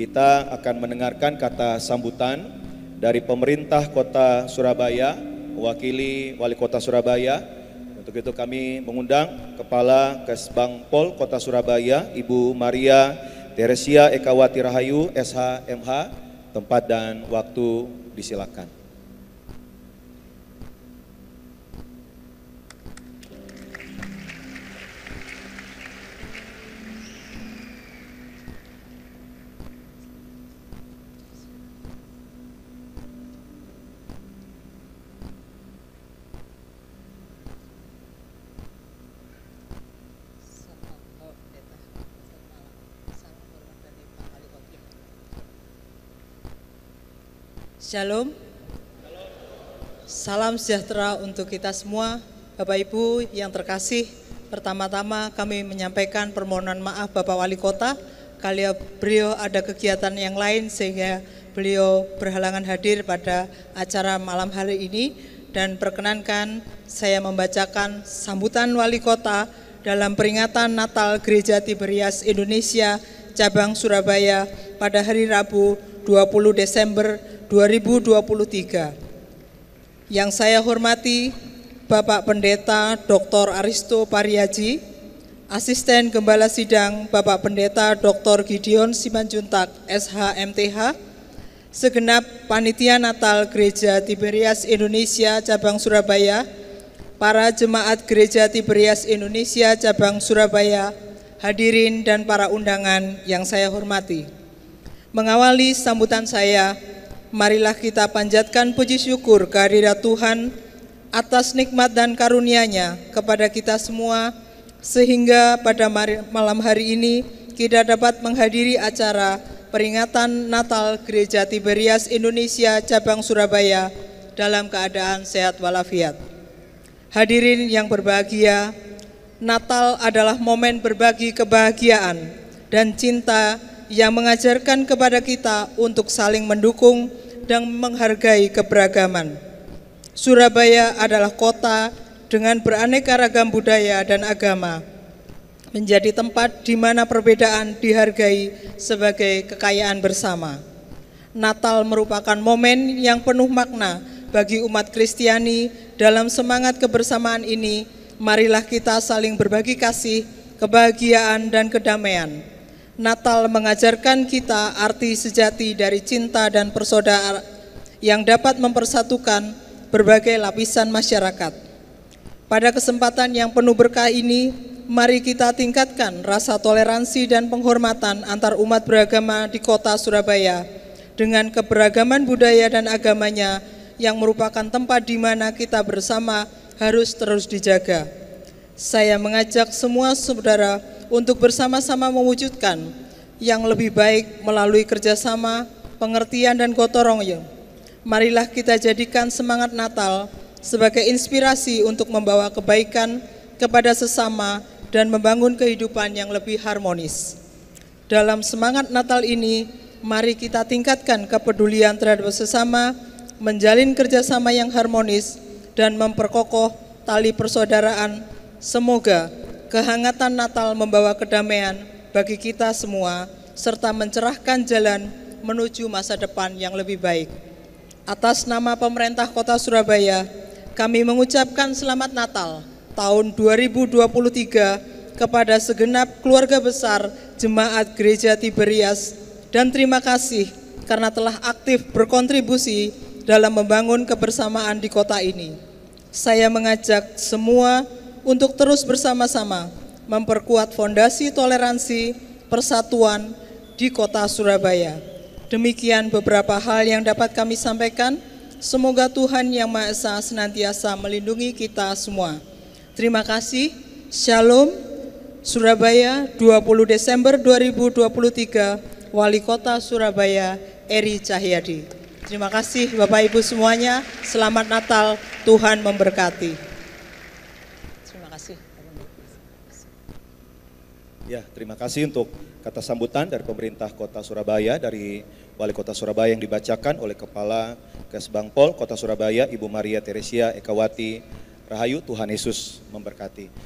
Kita akan mendengarkan kata sambutan dari pemerintah kota Surabaya, wakili wali kota Surabaya. Untuk itu kami mengundang Kepala Kesbang Pol Kota Surabaya, Ibu Maria Teresia Ekawati Rahayu, SHMH. Tempat dan waktu disilakan. Shalom. Salam sejahtera untuk kita semua. Bapak Ibu yang terkasih, pertama-tama kami menyampaikan permohonan maaf Bapak Wali Kota kalau beliau ada kegiatan yang lain sehingga beliau berhalangan hadir pada acara malam hari ini dan perkenankan saya membacakan sambutan wali kota dalam peringatan Natal Gereja Tiberias Indonesia cabang Surabaya pada hari Rabu 20 Desember 2023. Yang saya hormati Bapak Pendeta Dr. Aristo Pariaji, Asisten Gembala Sidang Bapak Pendeta Dr. Gideon Simanjuntak SHMTH, segenap Panitia Natal Gereja Tiberias Indonesia Cabang Surabaya, para jemaat Gereja Tiberias Indonesia Cabang Surabaya, hadirin dan para undangan yang saya hormati. Mengawali sambutan saya, marilah kita panjatkan puji syukur kehadirat Tuhan atas nikmat dan karunia-Nya kepada kita semua, sehingga pada malam hari ini kita dapat menghadiri acara peringatan Natal Gereja Tiberias Indonesia Cabang Surabaya dalam keadaan sehat walafiat. Hadirin yang berbahagia, Natal adalah momen berbagi kebahagiaan dan cinta yang mengajarkan kepada kita untuk saling mendukung dan menghargai keberagaman. Surabaya adalah kota dengan beraneka ragam budaya dan agama, menjadi tempat di mana perbedaan dihargai sebagai kekayaan bersama. Natal merupakan momen yang penuh makna bagi umat Kristiani dalam semangat kebersamaan ini, marilah kita saling berbagi kasih, kebahagiaan, dan kedamaian Natal mengajarkan kita arti sejati dari cinta dan persaudaraan yang dapat mempersatukan berbagai lapisan masyarakat. Pada kesempatan yang penuh berkah ini, mari kita tingkatkan rasa toleransi dan penghormatan antar umat beragama di kota Surabaya dengan keberagaman budaya dan agamanya yang merupakan tempat di mana kita bersama harus terus dijaga. Saya mengajak semua saudara untuk bersama-sama mewujudkan yang lebih baik melalui kerjasama, pengertian, dan gotong royong. Marilah kita jadikan semangat Natal sebagai inspirasi untuk membawa kebaikan kepada sesama dan membangun kehidupan yang lebih harmonis. Dalam semangat Natal ini, mari kita tingkatkan kepedulian terhadap sesama, menjalin kerjasama yang harmonis, dan memperkokoh tali persaudaraan. Semoga kehangatan Natal membawa kedamaian bagi kita semua, serta mencerahkan jalan menuju masa depan yang lebih baik. Atas nama pemerintah kota Surabaya, kami mengucapkan selamat Natal tahun 2023 kepada segenap keluarga besar Jemaat Gereja Tiberias dan terima kasih karena telah aktif berkontribusi dalam membangun kebersamaan di kota ini. Saya mengajak semua untuk terus bersama-sama memperkuat fondasi toleransi persatuan di kota Surabaya. Demikian beberapa hal yang dapat kami sampaikan. Semoga Tuhan Yang Maha Esa senantiasa melindungi kita semua. Terima kasih. Shalom. Surabaya 20 Desember 2023 Wali Kota Surabaya Eri Cahyadi. Terima kasih Bapak Ibu semuanya. Selamat Natal. Tuhan memberkati. Ya, terima kasih untuk kata sambutan dari pemerintah Kota Surabaya, dari Wali Kota Surabaya yang dibacakan oleh Kepala Kesbangpol Kota Surabaya, Ibu Maria Teresia Ekawati Rahayu, Tuhan Yesus memberkati.